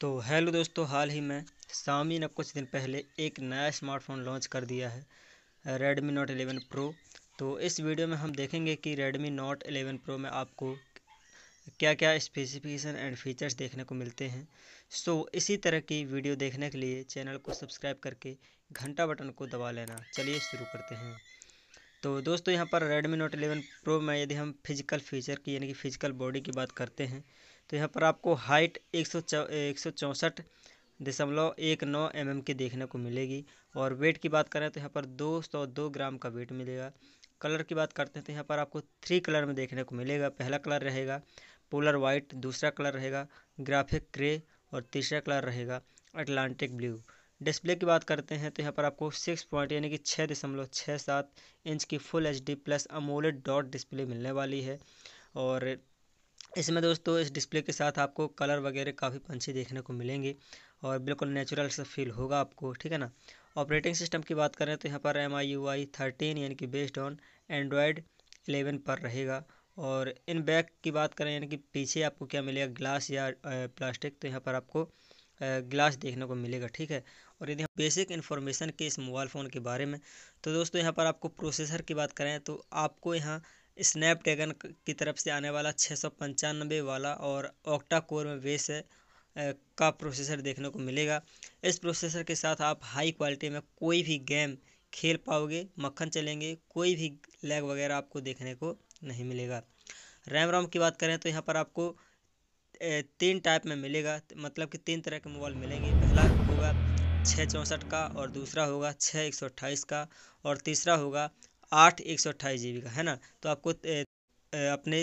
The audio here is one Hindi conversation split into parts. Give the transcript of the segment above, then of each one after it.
तो हेलो दोस्तों हाल ही में सामी ने कुछ दिन पहले एक नया स्मार्टफोन लॉन्च कर दिया है रेडमी नोट 11 प्रो तो इस वीडियो में हम देखेंगे कि रेडमी नोट 11 प्रो में आपको क्या क्या स्पेसिफिकेशन एंड फीचर्स देखने को मिलते हैं सो so, इसी तरह की वीडियो देखने के लिए चैनल को सब्सक्राइब करके घंटा बटन को दबा लेना चलिए शुरू करते हैं तो दोस्तों यहाँ पर Redmi Note 11 Pro में यदि हम फिज़िकल फीचर की यानी कि फ़िज़िकल बॉडी की बात करते हैं तो यहाँ पर आपको हाइट एक सौ एक सौ चौंसठ दशमलव एक नौ एम एम की देखने को मिलेगी और वेट की बात करें तो यहाँ पर दो सौ दो ग्राम का वेट मिलेगा कलर की बात करते हैं तो यहाँ पर आपको थ्री कलर में देखने को मिलेगा पहला कलर रहेगा पोलर वाइट दूसरा कलर रहेगा ग्राफिक ग्रे और तीसरा कलर रहेगा अटलांटिक ब्लू डिस्प्ले की बात करते हैं तो यहाँ पर आपको सिक्स पॉइंट यानी कि छः दशमलव छः सात इंच की full H D plus AMOLED dot display मिलने वाली है और इसमें दोस्तों इस डिस्प्ले के साथ आपको कलर वगैरह काफ़ी पंछी देखने को मिलेंगे और बिल्कुल नेचुरल सा फील होगा आपको ठीक है ना ऑपरेटिंग सिस्टम की बात करें तो यहाँ पर M I U I thirteen यानी कि बेस्ड ऑन एंड्रॉयड एलेवन पर रहेगा और इन बैक की बात करें यानी कि पीछे आपको क्या मिलेगा ग्लास या प्लास्टिक तो यहाँ पर आपको ग्लास देखने को मिलेगा ठीक है और यदि हम बेसिक इन्फॉर्मेशन के इस मोबाइल फ़ोन के बारे में तो दोस्तों यहाँ पर आपको प्रोसेसर की बात करें तो आपको यहाँ स्नैपड्रैगन की तरफ से आने वाला छः सौ पंचानबे वाला और ऑक्टा कोर में बेस का प्रोसेसर देखने को मिलेगा इस प्रोसेसर के साथ आप हाई क्वालिटी में कोई भी गेम खेल पाओगे मक्खन चलेंगे कोई भी लैग वगैरह आपको देखने को नहीं मिलेगा रैम रोम की बात करें तो यहाँ पर आपको तीन टाइप में मिलेगा मतलब कि तीन तरह के मोबाइल मिलेंगे पहला होगा छः चौंसठ का और दूसरा होगा छः एक सौ अट्ठाईस का और तीसरा होगा आठ एक सौ अट्ठाईस जी बी का है ना तो आपको अपने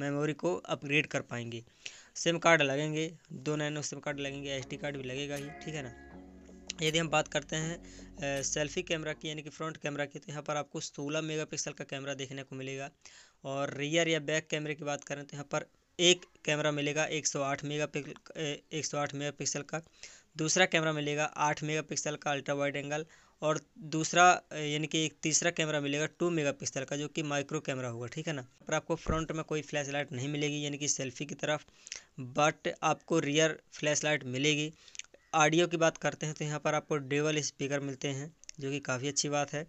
मेमोरी को अपग्रेड कर पाएंगे सिम कार्ड लगेंगे दो नैनो सिम कार्ड लगेंगे डी कार्ड भी लगेगा ही ठीक है ना यदि हम बात करते हैं सेल्फी कैमरा की यानी कि फ्रंट कैमरा की तो यहाँ पर आपको 16 मेगापिक्सल का कैमरा देखने को मिलेगा और रियर या बैक कैमरे की बात करें तो यहाँ पर एक कैमरा मिलेगा 108 मेगापिक्सल 108 मेगापिक्सल का दूसरा कैमरा मिलेगा आठ पिक्सल का अल्ट्रा वाइड एंगल और दूसरा यानी कि एक तीसरा कैमरा मिलेगा टू मेगापिक्सल का जो कि माइक्रो कैमरा होगा ठीक है ना पर आपको फ्रंट में कोई फ्लैश लाइट नहीं मिलेगी यानी कि सेल्फी की तरफ बट आपको रियर फ्लैश लाइट मिलेगी ऑडियो की बात करते हैं तो यहाँ पर आपको डेवल स्पीकर मिलते हैं जो कि काफ़ी अच्छी बात है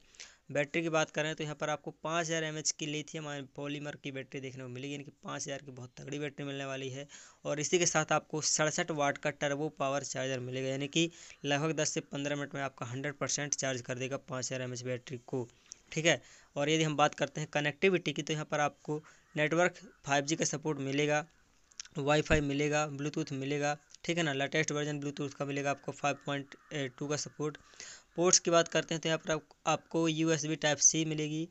बैटरी की बात करें तो यहाँ पर आपको पाँच हज़ार एम एच की लिथियम आयन पॉलीमर की बैटरी देखने को मिलेगी यानी कि पाँच हज़ार की बहुत तगड़ी बैटरी मिलने वाली है और इसी के साथ आपको सड़सठ वाट का टर्बो पावर चार्जर मिलेगा यानी कि लगभग दस से पंद्रह मिनट में आपका हंड्रेड परसेंट चार्ज कर देगा पाँच हज़ार एम एच बैटरी को ठीक है और यदि हम बात करते हैं कनेक्टिविटी की तो यहाँ पर आपको नेटवर्क फाइव जी का सपोर्ट मिलेगा वाईफाई मिलेगा ब्लूटूथ मिलेगा ठीक है ना लेटेस्ट वर्जन ब्लूटूथ का मिलेगा आपको फाइव पॉइंट टू का सपोर्ट पोर्ट्स की बात करते हैं तो यहाँ पर आपको U S B type C मिलेगी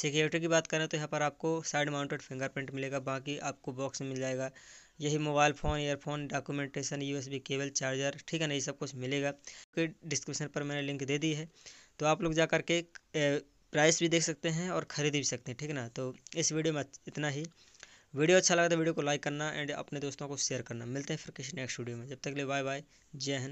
सिक्योरिटी की बात करें तो यहाँ पर आपको साइड माउंटेड फिंगरप्रिंट मिलेगा बाकी आपको बॉक्स में मिल जाएगा यही mobile phone earphone documentation USB cable charger ठीक है ना ये सब कुछ मिलेगा के डिस्क्रिप्शन पर मैंने लिंक दे दी है तो आप लोग जा कर के प्राइस भी देख सकते हैं और ख़रीद भी सकते हैं ठीक है ना तो इस वीडियो में इतना ही वीडियो अच्छा लगा तो वीडियो को लाइक करना एंड अपने दोस्तों को शेयर करना मिलते हैं फिर किसी नेक्स्ट वीडियो में जब तक के लिए बाय बाय जय हिंद